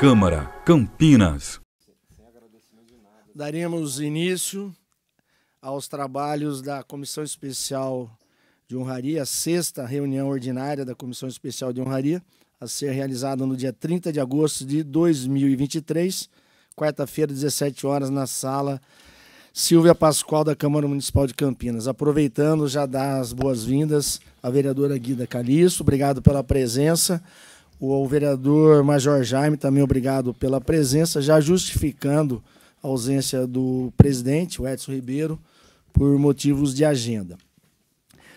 Câmara, Campinas. Daremos início aos trabalhos da Comissão Especial de Honraria, a sexta reunião ordinária da Comissão Especial de Honraria, a ser realizada no dia 30 de agosto de 2023, quarta-feira, 17 horas, na sala Silvia Pascoal, da Câmara Municipal de Campinas. Aproveitando, já dar as boas-vindas à vereadora Guida Calixto, obrigado pela presença o vereador Major Jaime, também obrigado pela presença, já justificando a ausência do presidente, o Edson Ribeiro, por motivos de agenda.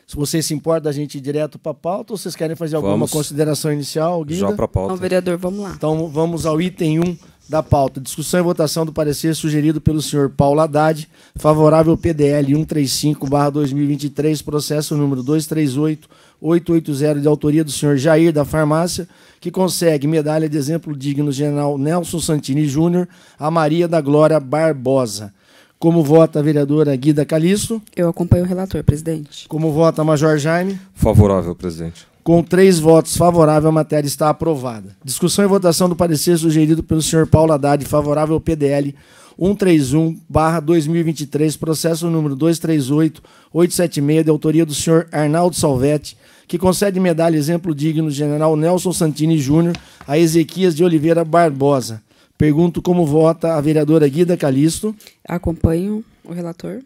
Se vocês se importam da gente ir direto para a pauta ou vocês querem fazer alguma vamos. consideração inicial, Guida? Já para a pauta. Não, vereador, vamos lá. Então vamos ao item 1 da pauta. Discussão e votação do parecer sugerido pelo senhor Paulo Haddad, favorável PDL 135/2023, processo número 238880 de autoria do senhor Jair da Farmácia, que consegue medalha de exemplo digno General Nelson Santini Júnior a Maria da Glória Barbosa. Como vota a vereadora Guida Calixto? Eu acompanho o relator, presidente. Como vota a Major Jaime? Favorável, presidente com três votos favoráveis, a matéria está aprovada. Discussão e votação do parecer sugerido pelo senhor Paulo Haddad, favorável ao PDL 131-2023, processo número 238-876, de autoria do senhor Arnaldo Salvetti, que concede medalha exemplo digno general Nelson Santini Júnior a Ezequias de Oliveira Barbosa. Pergunto como vota a vereadora Guida Calisto. Acompanho o relator.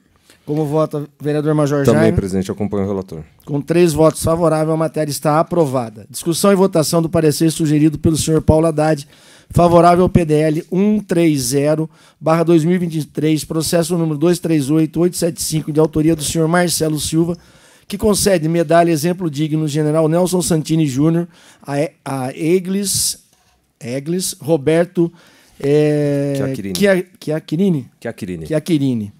Como vota vereador Major Também, Jaime? Também, presidente, acompanho o relator. Com três votos favoráveis, a matéria está aprovada. Discussão e votação do parecer sugerido pelo senhor Paulo Haddad, favorável ao PDL 130-2023, processo número 238875, de autoria do senhor Marcelo Silva, que concede medalha exemplo digno general Nelson Santini Júnior, a, a Eglis, Eglis Roberto é, eh, Chiacchirini. Chiacchirini. Chiacchirini. Chiacchirini.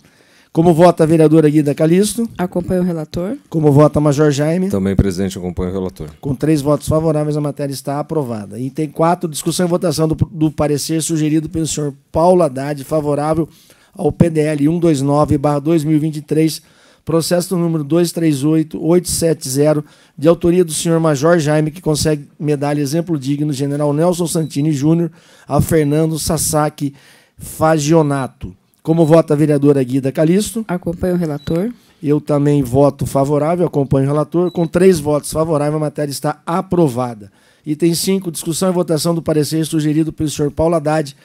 Como vota a vereadora Guida Calixto? Acompanho o relator. Como vota a Major Jaime? Também presente, acompanho o relator. Com três votos favoráveis, a matéria está aprovada. Item 4, discussão e votação do, do parecer sugerido pelo senhor Paulo Haddad, favorável ao PDL 129-2023, processo número 238870, de autoria do senhor Major Jaime, que consegue medalha exemplo digno, general Nelson Santini Júnior, a Fernando Sasaki Fagionato. Como vota a vereadora Guida Calixto? Acompanho o relator. Eu também voto favorável, acompanho o relator. Com três votos favoráveis, a matéria está aprovada. Item 5, discussão e votação do parecer sugerido pelo senhor Paulo Haddad,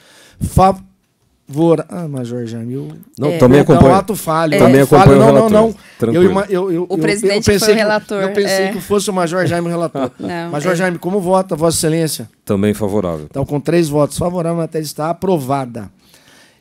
favor... Ah, Major Jamil... Não, é, também acompanho. É ato falho. É, também falho. Não, não, não. Tranquilo. Eu, eu, eu, o presidente eu, foi o relator. Que, eu pensei é. que fosse o Major Jaime relator. Não, Major é. Jaime, como vota, Vossa Excelência? Também favorável. Então, com três votos favoráveis, a matéria está aprovada.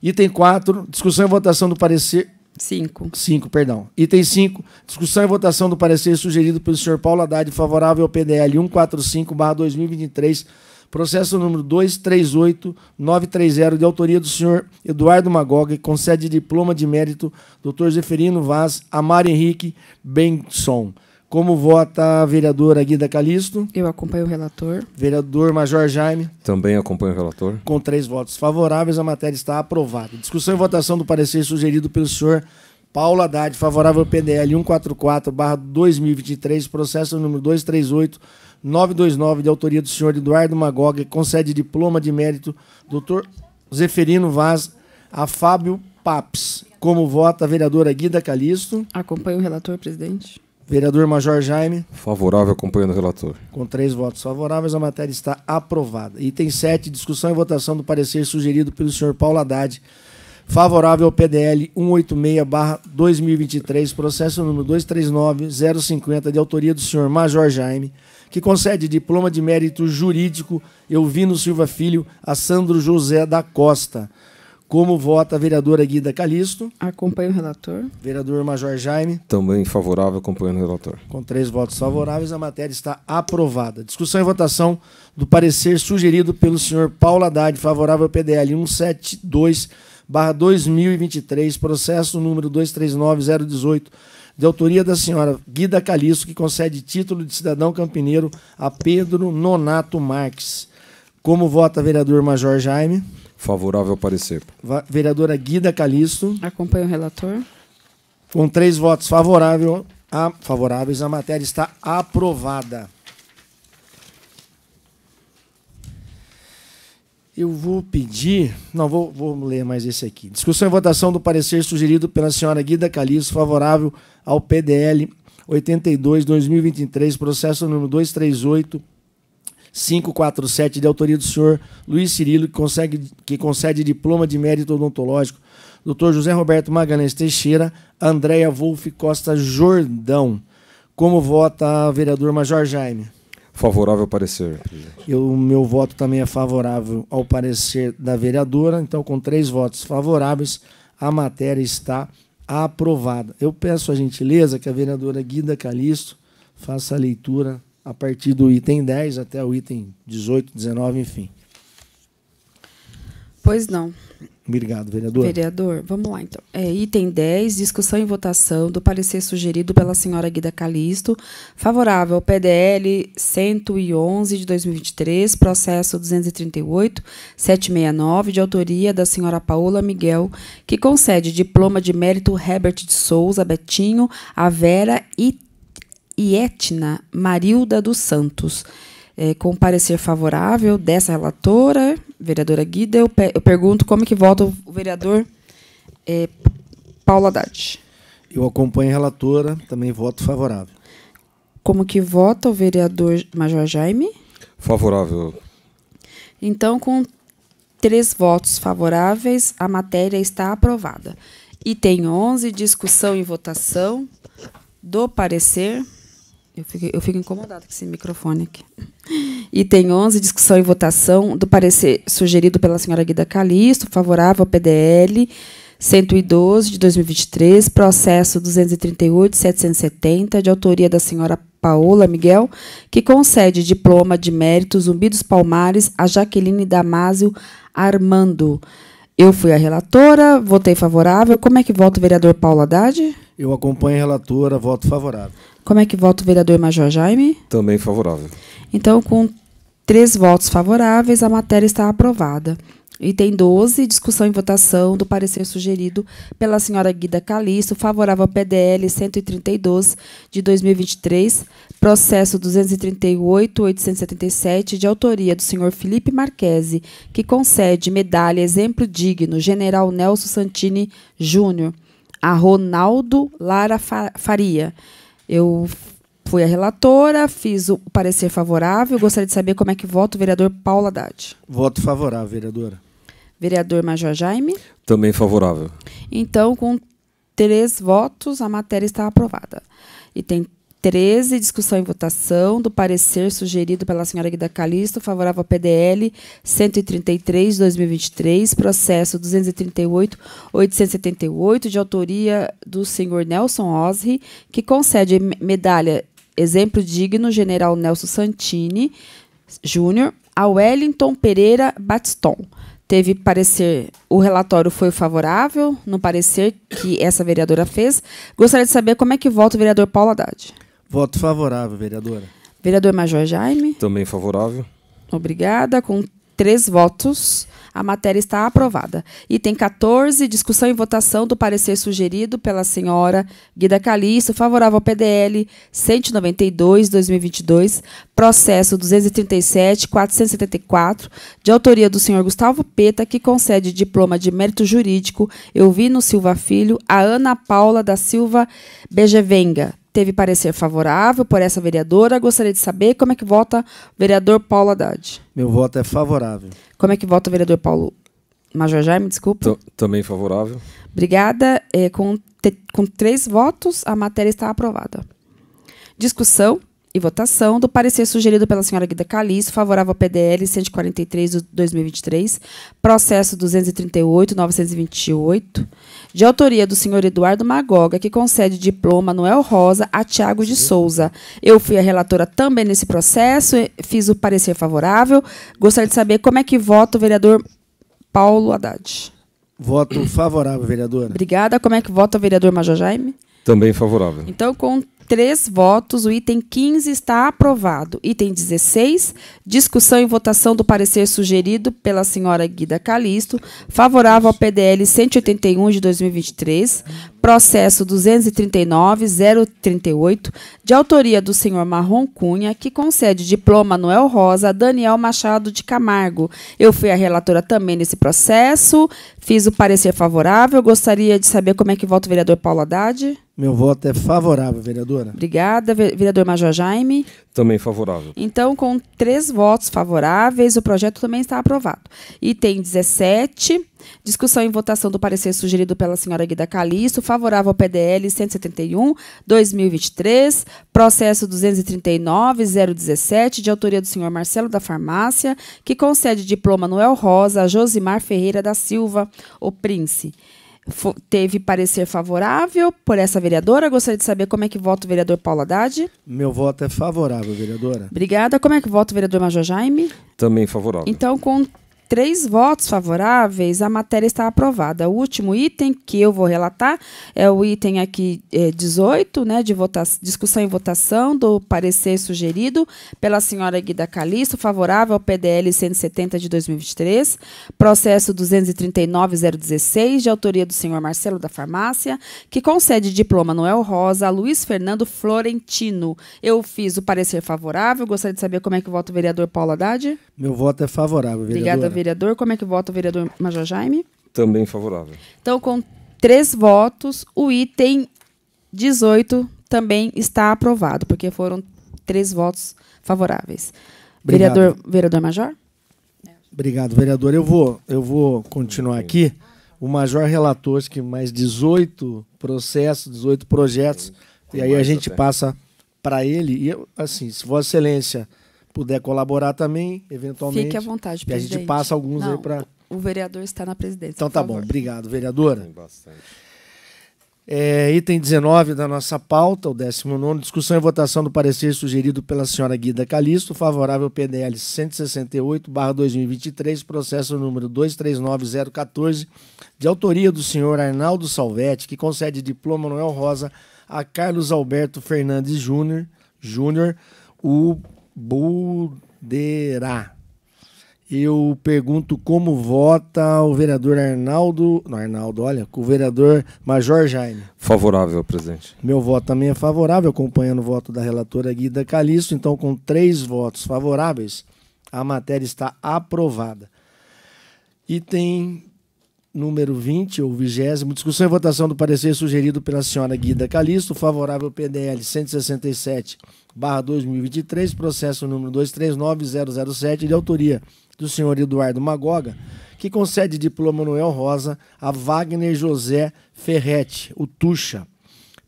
Item 4, discussão e votação do parecer. 5. 5, perdão. Item 5, discussão e votação do parecer sugerido pelo senhor Paulo Haddad, favorável ao PDL 145-2023, processo número 238930, de autoria do senhor Eduardo Magog, concede diploma de mérito, doutor Zeferino Vaz, Amar Henrique Benson. Como vota a vereadora Guida Calixto? Eu acompanho o relator. Vereador Major Jaime? Também acompanho o relator. Com três votos favoráveis, a matéria está aprovada. Discussão e votação do parecer sugerido pelo senhor Paulo Haddad, favorável ao PDL 144-2023, processo número 238-929, de autoria do senhor Eduardo Magoga, concede diploma de mérito doutor Zeferino Vaz a Fábio Papes. Como vota a vereadora Guida Calixto? Acompanho o relator, presidente. Vereador Major Jaime. Favorável, acompanhando o relator. Com três votos favoráveis, a matéria está aprovada. Item 7, discussão e votação do parecer sugerido pelo senhor Paulo Haddad, favorável ao PDL 186-2023, processo número 239-050, de autoria do senhor Major Jaime, que concede diploma de mérito jurídico Elvino Silva Filho a Sandro José da Costa como vota a vereadora Guida Calixto? Acompanho o relator. Vereador Major Jaime? Também favorável, acompanhando o relator. Com três votos favoráveis, a matéria está aprovada. Discussão e votação do parecer sugerido pelo senhor Paulo Haddad, favorável ao PDL 172, 2023, processo número 239018, de autoria da senhora Guida Calixto, que concede título de cidadão campineiro a Pedro Nonato Marques. Como vota vereador Major Jaime? Favorável ao parecer. Va vereadora Guida Calisto? Acompanha o relator. Com três votos favorável a, favoráveis, a matéria está aprovada. Eu vou pedir. Não, vou, vou ler mais esse aqui. Discussão e votação do parecer sugerido pela senhora Guida Calisto, favorável ao PDL 82-2023, processo número 238 547, de autoria do senhor Luiz Cirilo, que, consegue, que concede diploma de mérito odontológico. doutor José Roberto Magalhães Teixeira, Andréia Wolf Costa Jordão. Como vota vereador Major Jaime? Favorável ao parecer. O meu voto também é favorável ao parecer da vereadora, então, com três votos favoráveis, a matéria está aprovada. Eu peço a gentileza que a vereadora Guida Calixto faça a leitura a partir do item 10 até o item 18, 19, enfim. Pois não. Obrigado, vereador. Vereador, vamos lá, então. É, item 10, discussão e votação do parecer sugerido pela senhora Guida Calisto, favorável ao PDL 111 de 2023, processo 238-769, de autoria da senhora Paola Miguel, que concede diploma de mérito Herbert de Souza Betinho, a Vera e e Etna Marilda dos Santos. É, com parecer favorável dessa relatora, vereadora Guida, eu, pe eu pergunto como é que vota o vereador é, Paulo Haddad. Eu acompanho a relatora, também voto favorável. Como que vota o vereador Major Jaime? Favorável. Então, com três votos favoráveis, a matéria está aprovada. Item 11, discussão e votação do parecer eu fico, eu fico incomodada com esse microfone aqui. Item 11, discussão e votação do parecer sugerido pela senhora Guida Calixto, favorável ao PDL 112 de 2023, processo 238.770, de autoria da senhora Paola Miguel, que concede diploma de mérito Zumbi dos Palmares a Jaqueline Damásio Armando. Eu fui a relatora, votei favorável. Como é que vota o vereador Paulo Haddad? Eu acompanho a relatora, voto favorável. Como é que vota o vereador Major Jaime? Também favorável. Então, com três votos favoráveis, a matéria está aprovada. Item 12, discussão e votação do parecer sugerido pela senhora Guida Calixto, favorável ao PDL 132 de 2023, processo 238.877, de autoria do senhor Felipe Marquese, que concede medalha Exemplo Digno, General Nelson Santini Júnior, a Ronaldo Lara Faria eu fui a relatora, fiz o parecer favorável. Gostaria de saber como é que vota o vereador Paulo Haddad. Voto favorável, vereadora. Vereador Major Jaime. Também favorável. Então, com três votos, a matéria está aprovada. E tem 13, discussão e votação do parecer sugerido pela senhora Guida Calisto, favorável ao PDL 133 2023, processo 238 878, de autoria do senhor Nelson Osri, que concede medalha exemplo digno General Nelson Santini Júnior a Wellington Pereira Batiston teve parecer, o relatório foi favorável no parecer que essa vereadora fez. Gostaria de saber como é que vota o vereador Paulo Haddad. Voto favorável, vereadora. Vereador Major Jaime. Também favorável. Obrigada. Com três votos, a matéria está aprovada. Item 14, discussão e votação do parecer sugerido pela senhora Guida Calixto, favorável ao PDL 192-2022, processo 237-474, de autoria do senhor Gustavo Peta, que concede diploma de mérito jurídico Elvino Silva Filho a Ana Paula da Silva Bejevenga teve parecer favorável por essa vereadora. Gostaria de saber como é que vota o vereador Paulo Haddad. Meu voto é favorável. Como é que vota o vereador Paulo Major Jaime, desculpa. T também favorável. Obrigada. É, com, com três votos, a matéria está aprovada. Discussão e votação do parecer sugerido pela senhora Guida Calixto, favorável ao PDL 143 de 2023, processo 238 928 de autoria do senhor Eduardo Magoga, que concede diploma Noel Rosa a Tiago de Souza. Eu fui a relatora também nesse processo, fiz o parecer favorável. Gostaria de saber como é que vota o vereador Paulo Haddad. Voto favorável, vereadora. Obrigada. Como é que vota o vereador Major Jaime? Também favorável. Então, com três votos, o item 15 está aprovado. Item 16, discussão e votação do parecer sugerido pela senhora Guida Calisto, favorável ao PDL 181 de 2023, processo 239-038, de autoria do senhor Marrom Cunha, que concede diploma Noel Rosa a Daniel Machado de Camargo. Eu fui a relatora também nesse processo, fiz o parecer favorável, gostaria de saber como é que vota o vereador Paulo Haddad. Meu voto é favorável, vereadora. Obrigada, vereador Major Jaime. Também favorável. Então, com três votos favoráveis, o projeto também está aprovado. Item 17, discussão e votação do parecer sugerido pela senhora Guida Calixto, favorável ao PDL 171-2023, processo 239-017, de autoria do senhor Marcelo da Farmácia, que concede diploma Noel Rosa a Josimar Ferreira da Silva, o Prince teve parecer favorável por essa vereadora. Gostaria de saber como é que vota o vereador Paulo Haddad. Meu voto é favorável, vereadora. Obrigada. Como é que vota o vereador Major Jaime? Também favorável. Então, com três votos favoráveis, a matéria está aprovada. O último item que eu vou relatar é o item aqui é, eh, 18, né, de discussão e votação do parecer sugerido pela senhora Guida Calixto, favorável ao PDL 170 de 2023, processo 239.016, de autoria do senhor Marcelo da Farmácia, que concede diploma Noel Rosa a Luiz Fernando Florentino. Eu fiz o parecer favorável, gostaria de saber como é que vota o vereador Paulo Haddad. Meu voto é favorável, vereador. Obrigada, vereador vereador. Como é que vota o vereador Major Jaime? Também favorável. Então, com três votos, o item 18 também está aprovado, porque foram três votos favoráveis. Obrigado. Vereador, vereador Major? Obrigado, vereador. Eu vou, eu vou continuar aqui. O Major relatou acho que mais 18 processos, 18 projetos, e aí a gente passa para ele. E, eu, assim, se Vossa Excelência puder colaborar também, eventualmente. Fique à vontade, presidente. E a gente passa alguns Não, aí para. O vereador está na presidência. Então tá bom, obrigado, vereadora. Tem bastante. É, item 19 da nossa pauta, o 19, discussão e votação do parecer sugerido pela senhora Guida Calixto, favorável PDL 168-2023, processo número 239014, de autoria do senhor Arnaldo Salvetti, que concede diploma Noel Rosa a Carlos Alberto Fernandes Júnior, Júnior, o Buderá. Eu pergunto como vota o vereador Arnaldo. Não, Arnaldo, olha, com o vereador Major Jaime. Favorável, presidente. Meu voto também é favorável, acompanhando o voto da relatora Guida Caliço. Então, com três votos favoráveis, a matéria está aprovada. Item número 20 ou 20, discussão e votação do parecer sugerido pela senhora Guida Calixto, favorável PDL 167, barra 2023, processo número 239007, de autoria do senhor Eduardo Magoga, que concede diploma Manuel Rosa a Wagner José Ferretti, o Tuxa.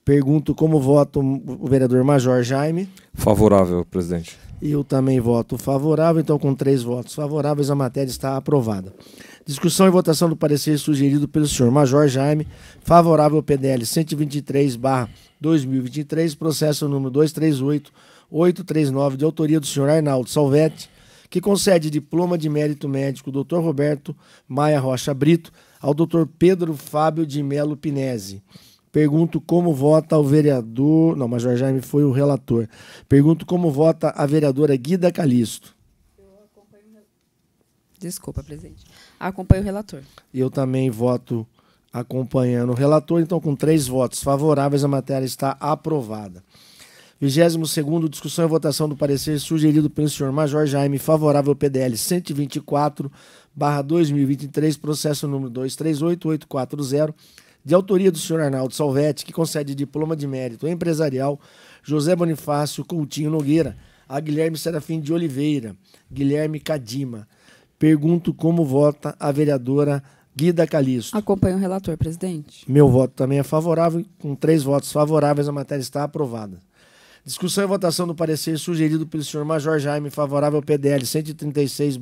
Pergunto como vota o vereador Major Jaime. Favorável, presidente. Eu também voto favorável, então com três votos favoráveis a matéria está aprovada. Discussão e votação do parecer sugerido pelo senhor Major Jaime, favorável ao PDL 123/2023, processo número 238839 de autoria do senhor Arnaldo Salvetti, que concede diploma de mérito médico Dr. Roberto Maia Rocha Brito ao Dr. Pedro Fábio de Melo Pinese. Pergunto como vota o vereador. Não, Major Jaime foi o relator. Pergunto como vota a vereadora Guida Calisto. Desculpa, presidente acompanho o relator. Eu também voto acompanhando o relator, então com três votos favoráveis a matéria está aprovada. 22º, discussão e votação do parecer sugerido pelo senhor Major Jaime, favorável ao PDL 124, 2023, processo número 238840, de autoria do senhor Arnaldo Salvetti, que concede diploma de mérito empresarial José Bonifácio Coutinho Nogueira, a Guilherme Serafim de Oliveira, Guilherme Cadima, Pergunto como vota a vereadora Guida Calixto. Acompanho o relator, presidente. Meu voto também é favorável. Com três votos favoráveis, a matéria está aprovada. Discussão e votação do parecer sugerido pelo senhor Major Jaime, favorável ao PDL 136,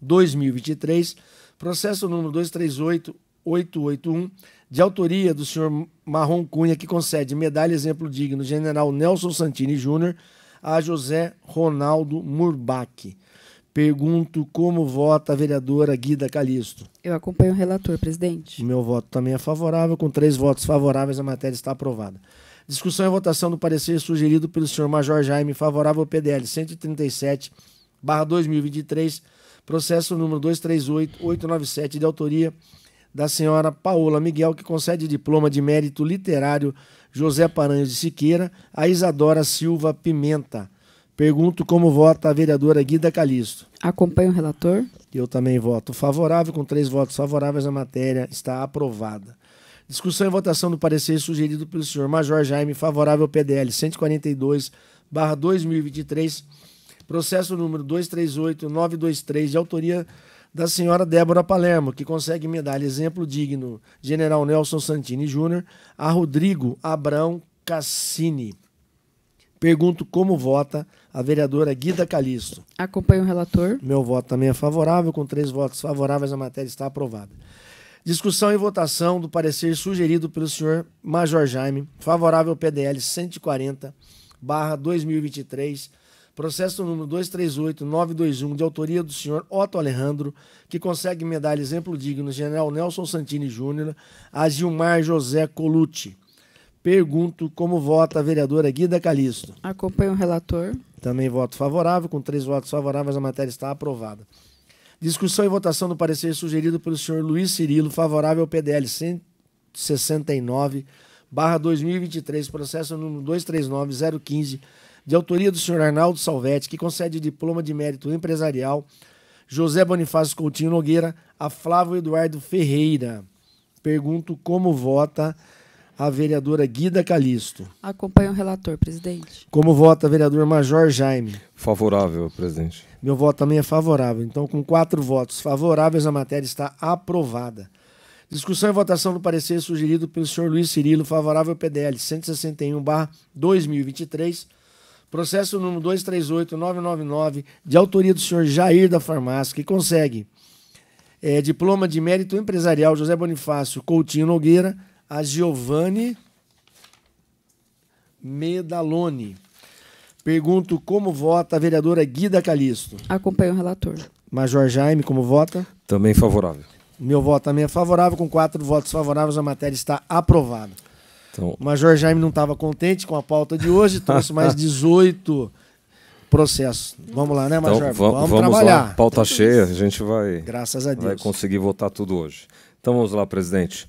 2023, processo número 238881, de autoria do senhor Marrom Cunha, que concede medalha exemplo digno general Nelson Santini Júnior a José Ronaldo Murbach. Pergunto como vota a vereadora Guida Calixto. Eu acompanho o relator, presidente. meu voto também é favorável, com três votos favoráveis, a matéria está aprovada. Discussão e votação do parecer sugerido pelo senhor Major Jaime, favorável ao PDL 137, 2023, processo número 238897, de autoria da senhora Paola Miguel, que concede diploma de mérito literário José Paranhos de Siqueira a Isadora Silva Pimenta Pergunto como vota a vereadora Guida Calixto. Acompanho o relator. Eu também voto favorável, com três votos favoráveis, a matéria está aprovada. Discussão e votação do parecer sugerido pelo senhor Major Jaime, favorável ao PDL 142, 2023, processo número 238923, de autoria da senhora Débora Palermo, que consegue medalha exemplo digno, General Nelson Santini Júnior, a Rodrigo Abrão Cassini. Pergunto como vota a vereadora Guida Calixto. Acompanho o relator. Meu voto também é favorável, com três votos favoráveis, a matéria está aprovada. Discussão e votação do parecer sugerido pelo senhor Major Jaime, favorável ao PDL 140, barra 2023, processo número 238921, de autoria do senhor Otto Alejandro, que consegue medalha exemplo digno General Nelson Santini Júnior, a Gilmar José Colucci. Pergunto como vota a vereadora Guida Calixto. Acompanho o relator. Também voto favorável, com três votos favoráveis, a matéria está aprovada. Discussão e votação do parecer sugerido pelo senhor Luiz Cirilo, favorável ao PDL 169, 2023, processo número 239015, de autoria do senhor Arnaldo Salvetti, que concede diploma de mérito empresarial José Bonifácio Coutinho Nogueira a Flávio Eduardo Ferreira. Pergunto como vota a vereadora Guida Calixto. Acompanha o relator, presidente. Como vota a vereadora Major Jaime? Favorável, presidente. Meu voto também é favorável. Então, com quatro votos favoráveis, a matéria está aprovada. Discussão e votação do parecer sugerido pelo senhor Luiz Cirilo, favorável PDL 161-2023, processo número 238999, de autoria do senhor Jair da Farmácia, que consegue é, diploma de mérito empresarial José Bonifácio Coutinho Nogueira a Giovanni Medalone, Pergunto como vota a vereadora Guida Calisto. Acompanho o relator. Major Jaime, como vota? Também favorável. Meu voto também é favorável, com quatro votos favoráveis, a matéria está aprovada. Então... Major Jaime não estava contente com a pauta de hoje, trouxe mais 18 processos. Vamos lá, né, então, Major? Então, vamos, vamos trabalhar. Lá. Pauta cheia, a gente vai, Graças a Deus. vai conseguir votar tudo hoje. Então vamos lá, presidente.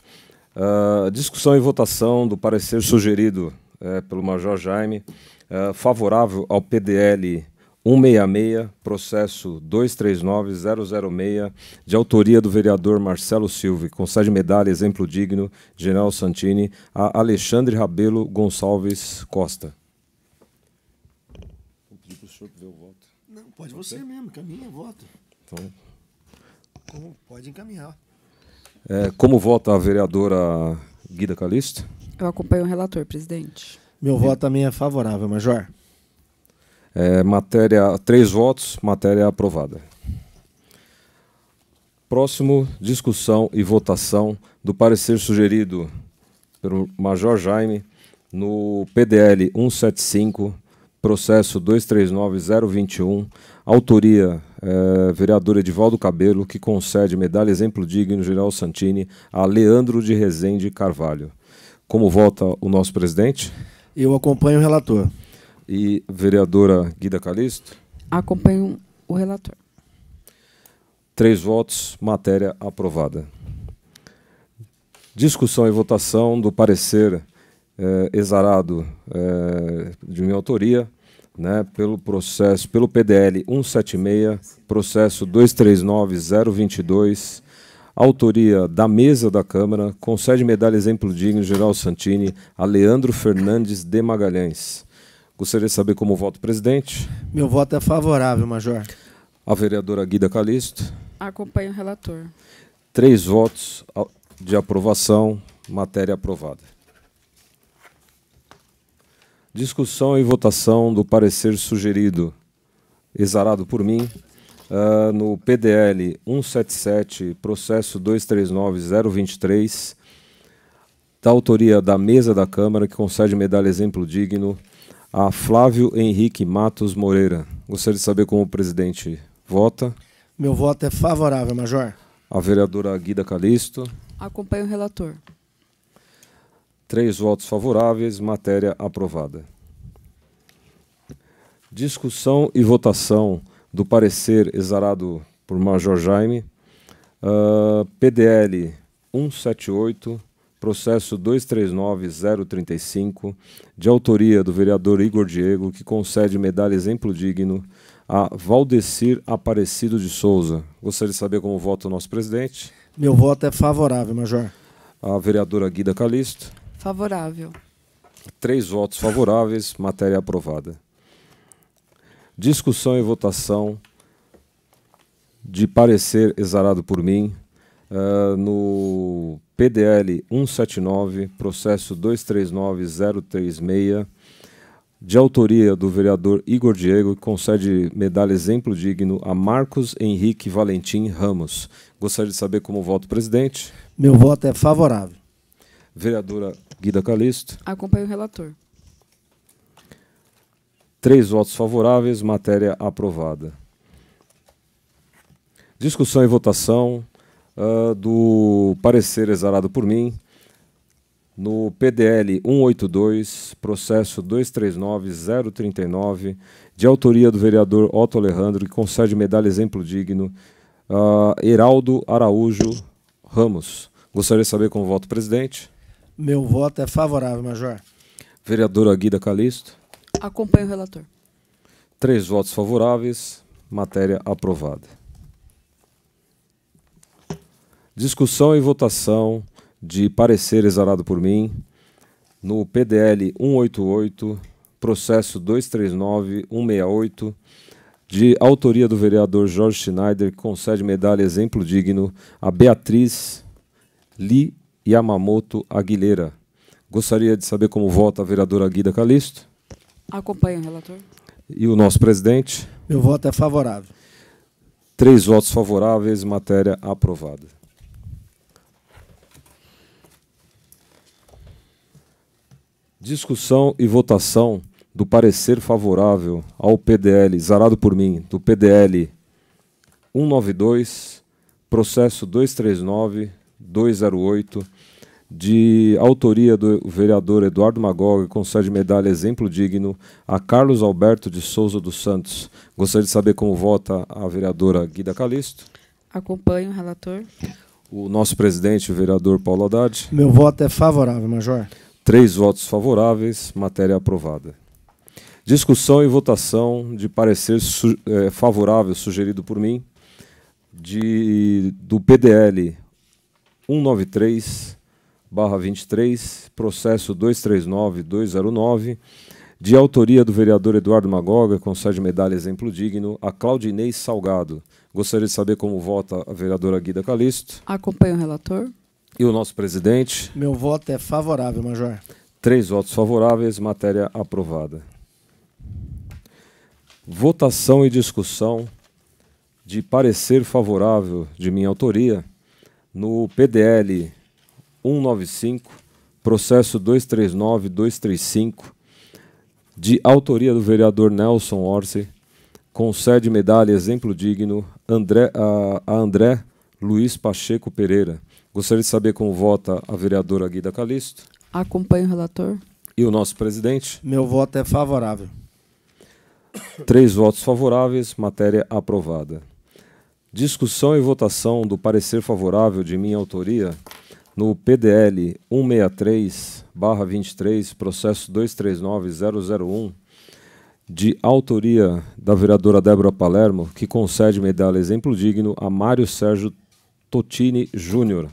Uh, discussão e votação do parecer sugerido uh, pelo Major Jaime, uh, favorável ao PDL 166, processo 239006, de autoria do vereador Marcelo Silva, concede medalha exemplo digno, General Santini, a Alexandre Rabelo Gonçalves Costa. Vou pedir para o senhor ver o voto. Não, pode você, mesmo, caminha, é voto. Então. então. Pode encaminhar. É, como vota a vereadora Guida Calixto? Eu acompanho o relator, presidente. Meu voto também é favorável, Major. É, matéria, três votos, matéria aprovada. Próximo, discussão e votação do parecer sugerido pelo Major Jaime no PDL 175, processo 239021, autoria é, vereador Edivaldo Cabelo, que concede medalha exemplo digno General Santini a Leandro de Rezende Carvalho. Como vota o nosso presidente? Eu acompanho o relator. E vereadora Guida Calisto? Acompanho o relator. Três votos, matéria aprovada. Discussão e votação do parecer é, exarado é, de minha autoria né, pelo processo, pelo PDL 176, processo 239022, autoria da mesa da Câmara, concede medalha exemplo digno Geral Santini a Leandro Fernandes de Magalhães. Gostaria de saber como voto, presidente. Meu voto é favorável, Major. A vereadora Guida Calisto. Acompanho o relator. Três votos de aprovação, matéria aprovada. Discussão e votação do parecer sugerido, exarado por mim, uh, no PDL 177, processo 239023, da autoria da mesa da Câmara, que concede medalha exemplo digno a Flávio Henrique Matos Moreira. Gostaria de saber como o presidente vota. Meu voto é favorável, Major. A vereadora Guida Calisto. Acompanho o relator. Três votos favoráveis, matéria aprovada. Discussão e votação do parecer exarado por Major Jaime, uh, PDL 178, processo 239035, de autoria do vereador Igor Diego, que concede medalha exemplo digno a Valdecir Aparecido de Souza. Gostaria de saber como vota o nosso presidente. Meu voto é favorável, Major. A vereadora Guida Calisto. Favorável. Três votos favoráveis, matéria aprovada. Discussão e votação de parecer exarado por mim uh, no PDL 179, processo 239036, de autoria do vereador Igor Diego, que concede medalha exemplo digno a Marcos Henrique Valentim Ramos. Gostaria de saber como voto, presidente. Meu voto é favorável. Vereadora Guida Calisto. Acompanho o relator. Três votos favoráveis, matéria aprovada. Discussão e votação uh, do parecer exarado por mim no PDL 182, processo 239039, de autoria do vereador Otto Alejandro, que concede medalha exemplo digno, uh, Heraldo Araújo Ramos. Gostaria de saber como voto, presidente. Meu voto é favorável, Major. Vereadora Guida Calixto. Acompanho o relator. Três votos favoráveis. Matéria aprovada. Discussão e votação de parecer exarado por mim no PDL 188, processo 239168, de autoria do vereador Jorge Schneider, concede medalha exemplo digno a Beatriz Li Yamamoto Aguilera. Gostaria de saber como vota a vereadora Guida Calixto. Acompanho, o relator. E o nosso presidente? Meu voto é favorável. Três votos favoráveis, matéria aprovada. Discussão e votação do parecer favorável ao PDL, zarado por mim, do PDL 192, processo 239, 208, de autoria do vereador Eduardo Magog, concede medalha exemplo digno a Carlos Alberto de Souza dos Santos. Gostaria de saber como vota a vereadora Guida Calixto. Acompanho o relator. O nosso presidente, o vereador Paulo Haddad. Meu voto é favorável, Major. Três votos favoráveis, matéria aprovada. Discussão e votação de parecer su é, favorável sugerido por mim de, do PDL 193 23, processo 239-209, de autoria do vereador Eduardo Magoga, concede medalha exemplo digno a Claudinei Salgado. Gostaria de saber como vota a vereadora Guida Calixto. Acompanho o relator. E o nosso presidente. Meu voto é favorável, Major. Três votos favoráveis, matéria aprovada. Votação e discussão de parecer favorável de minha autoria no PDL 195, processo 239-235, de autoria do vereador Nelson Orsi, concede medalha exemplo digno André, a, a André Luiz Pacheco Pereira. Gostaria de saber como vota a vereadora Guida Calixto. Acompanho o relator. E o nosso presidente? Meu voto é favorável. Três votos favoráveis, matéria aprovada. Discussão e votação do parecer favorável de minha autoria no PDL 163/23, processo 239001, de autoria da vereadora Débora Palermo, que concede medalha exemplo digno a Mário Sérgio Totini Júnior.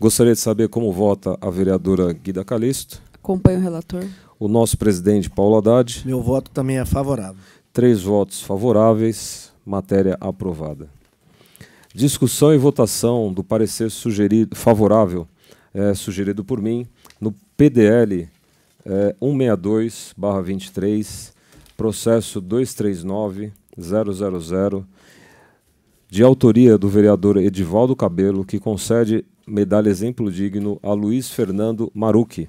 Gostaria de saber como vota a vereadora Guida Calisto. Acompanho o relator. O nosso presidente Paulo Haddad. Meu voto também é favorável. Três votos favoráveis, matéria aprovada. Discussão e votação do parecer sugerido, favorável é, sugerido por mim no PDL é, 162-23, processo 239-000, de autoria do vereador Edivaldo Cabelo, que concede medalha exemplo digno a Luiz Fernando Marucchi.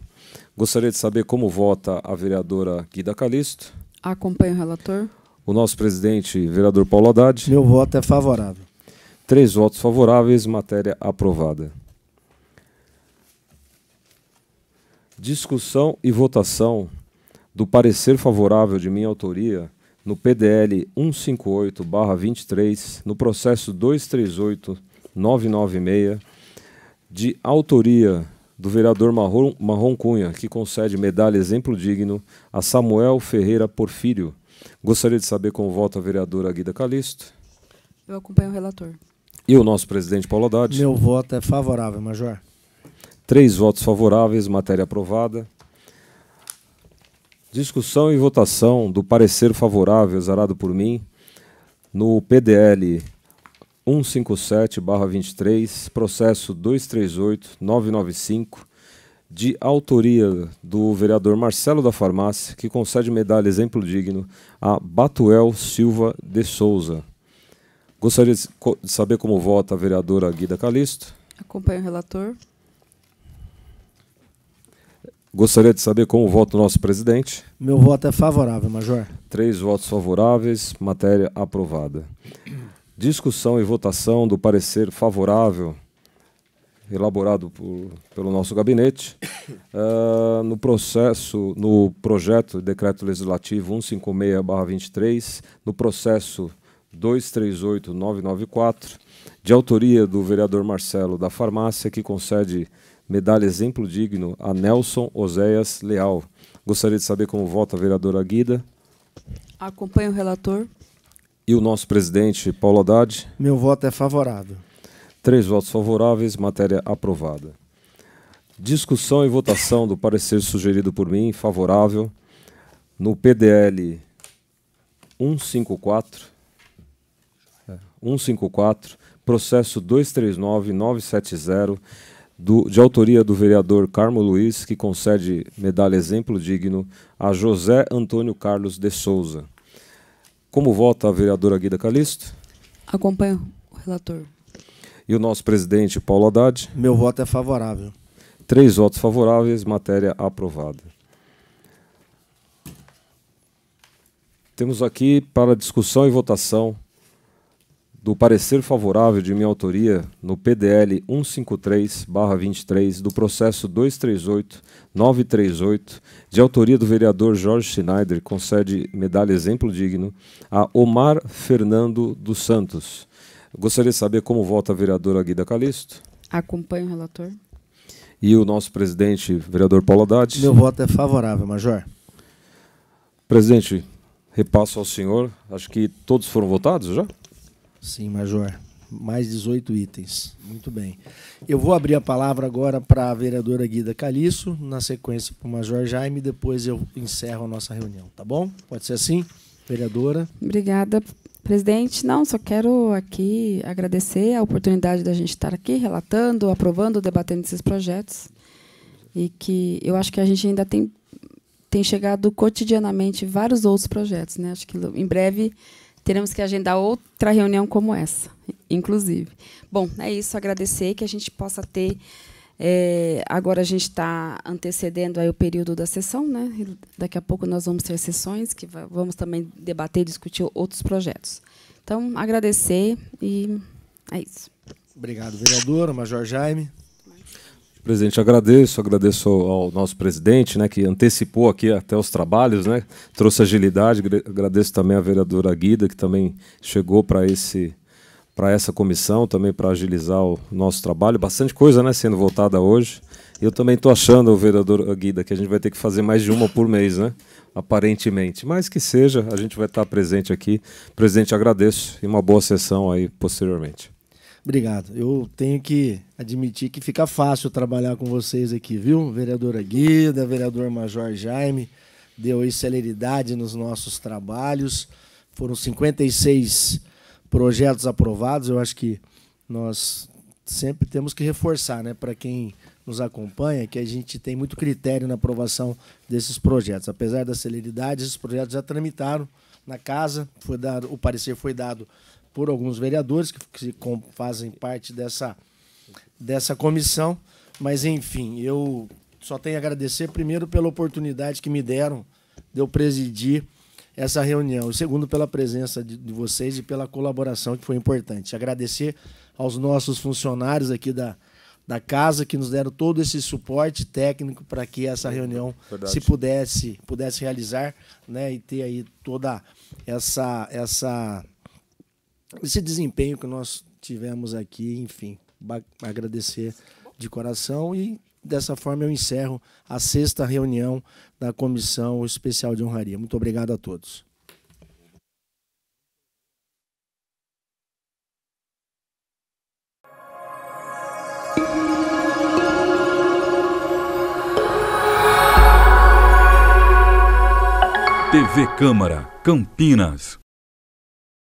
Gostaria de saber como vota a vereadora Guida Calisto. Acompanho o relator. O nosso presidente, vereador Paulo Haddad. Meu voto é favorável. Três votos favoráveis, matéria aprovada. Discussão e votação do parecer favorável de minha autoria no PDL 158-23, no processo 238996, de autoria do vereador Marrom, Marrom Cunha, que concede medalha exemplo digno a Samuel Ferreira Porfírio. Gostaria de saber como vota a vereadora Guida Calisto. Eu acompanho o relator. E o nosso presidente Paulo Haddad? Meu voto é favorável, Major. Três votos favoráveis, matéria aprovada. Discussão e votação do parecer favorável exarado por mim no PDL 157-23, processo 238995, de autoria do vereador Marcelo da Farmácia, que concede medalha exemplo digno a Batuel Silva de Souza. Gostaria de saber como vota a vereadora Guida Calixto. Acompanho o relator. Gostaria de saber como vota o nosso presidente. Meu voto é favorável, Major. Três votos favoráveis, matéria aprovada. Discussão e votação do parecer favorável elaborado por, pelo nosso gabinete uh, no processo, no projeto de decreto legislativo 156/23, no processo 238994, de autoria do vereador Marcelo da Farmácia, que concede medalha exemplo digno a Nelson Oséias Leal. Gostaria de saber como vota a vereadora Guida. Acompanho o relator. E o nosso presidente, Paulo Haddad. Meu voto é favorável. Três votos favoráveis, matéria aprovada. Discussão e votação do parecer sugerido por mim, favorável, no PDL 154, 154, processo 239970, do, de autoria do vereador Carmo Luiz, que concede medalha exemplo digno a José Antônio Carlos de Souza. Como vota a vereadora Guida Calixto? Acompanho o relator. E o nosso presidente Paulo Haddad? Meu voto é favorável. Três votos favoráveis, matéria aprovada. Temos aqui para discussão e votação do parecer favorável de minha autoria no PDL 153-23 do processo 238-938, de autoria do vereador Jorge Schneider, concede medalha exemplo digno a Omar Fernando dos Santos. Gostaria de saber como vota a vereadora Guida Calixto. Acompanho o relator. E o nosso presidente, vereador Paulo Haddad. Meu voto é favorável, Major. Presidente, repasso ao senhor. Acho que todos foram votados já? Sim, Major. Mais 18 itens. Muito bem. Eu vou abrir a palavra agora para a vereadora Guida Caliço, na sequência para o Major Jaime, depois eu encerro a nossa reunião, tá bom? Pode ser assim? Vereadora. Obrigada, Presidente, não, só quero aqui agradecer a oportunidade da gente estar aqui relatando, aprovando, debatendo esses projetos. E que eu acho que a gente ainda tem, tem chegado cotidianamente vários outros projetos. Né? Acho que em breve Teremos que agendar outra reunião como essa, inclusive. Bom, é isso. Agradecer que a gente possa ter. É, agora a gente está antecedendo aí o período da sessão, né? Daqui a pouco nós vamos ter sessões que vamos também debater e discutir outros projetos. Então, agradecer e é isso. Obrigado, vereadora, Major Jaime. Presidente, agradeço, agradeço ao nosso presidente, né, que antecipou aqui até os trabalhos, né, trouxe agilidade. Agradeço também à vereadora Guida, que também chegou para esse para essa comissão, também para agilizar o nosso trabalho. Bastante coisa, né, sendo votada hoje. Eu também estou achando, vereador Guida, que a gente vai ter que fazer mais de uma por mês, né? Aparentemente. Mas que seja, a gente vai estar presente aqui. Presidente, agradeço e uma boa sessão aí posteriormente. Obrigado. Eu tenho que admitir que fica fácil trabalhar com vocês aqui, viu? Vereadora Guida, vereador Major Jaime, deu aí celeridade nos nossos trabalhos. Foram 56 projetos aprovados. Eu acho que nós sempre temos que reforçar, né, para quem nos acompanha, que a gente tem muito critério na aprovação desses projetos. Apesar da celeridade, esses projetos já tramitaram na casa, foi dado, o parecer foi dado por alguns vereadores que, que fazem parte dessa, dessa comissão. Mas, enfim, eu só tenho a agradecer, primeiro, pela oportunidade que me deram de eu presidir essa reunião, e segundo, pela presença de, de vocês e pela colaboração, que foi importante. Agradecer aos nossos funcionários aqui da, da casa que nos deram todo esse suporte técnico para que essa reunião Verdade. se pudesse pudesse realizar, né, e ter aí toda essa essa esse desempenho que nós tivemos aqui, enfim, agradecer de coração e dessa forma eu encerro a sexta reunião da Comissão Especial de Honraria. Muito obrigado a todos. TV Câmara, Campinas.